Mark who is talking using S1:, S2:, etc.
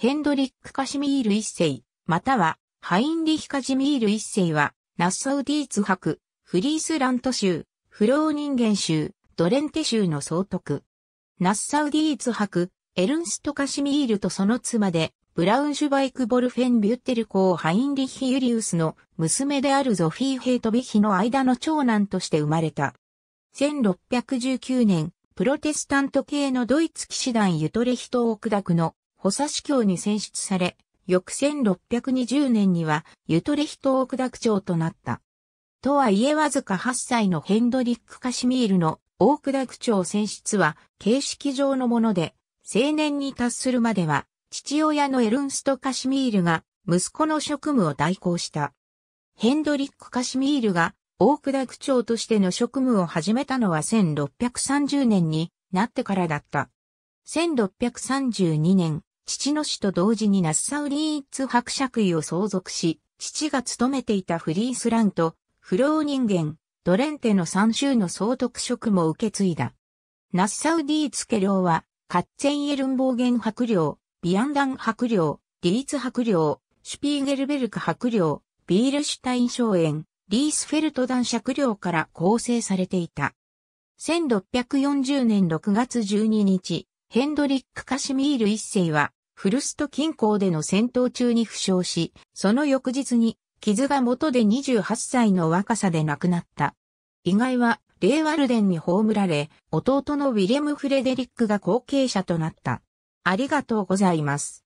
S1: ヘンドリック・カシミール一世、またはハインリヒ・カジミール一世は、ナッサウ・ディーツ博、フリースラント州、フロー人間州、ドレンテ州の総督。ナッサウ・ディーツ博、エルンスト・カシミールとその妻で、ブラウンシュバイク・ボルフェン・ビュッテル公ハインリヒ・ユリウスの娘であるゾフィー・ヘイト・ビヒの間の長男として生まれた。1619年、プロテスタント系のドイツ騎士団ユトレヒトクダクの補佐司教に選出され、翌1620年にはユトレヒト王区長となった。とはいえわずか8歳のヘンドリック・カシミールの大下区長選出は形式上のもので、青年に達するまでは、父親のエルンスト・カシミールが息子の職務を代行した。ヘンドリック・カシミールが大ダ区長としての職務を始めたのは1630年になってからだった。1632年、父の死と同時にナッサウリーツ伯爵位を相続し、父が務めていたフリースランと、ロー人間、ドレンテの三州の総督職も受け継いだ。ナッサウディーツ家領は、カッツェンエルンボーゲン伯領、ビアンダン伯領、リーツ伯領、シュピーゲルベルク伯領、ビールシュタイン荘園、リースフェルト男爵領から構成されていた。1640年6月12日、ヘンドリック・カシミール一世は、フルスト近郊での戦闘中に負傷し、その翌日に、傷が元で28歳の若さで亡くなった。意外は、レイワルデンに葬られ、弟のウィレム・フレデリックが後継者となった。ありがとうございます。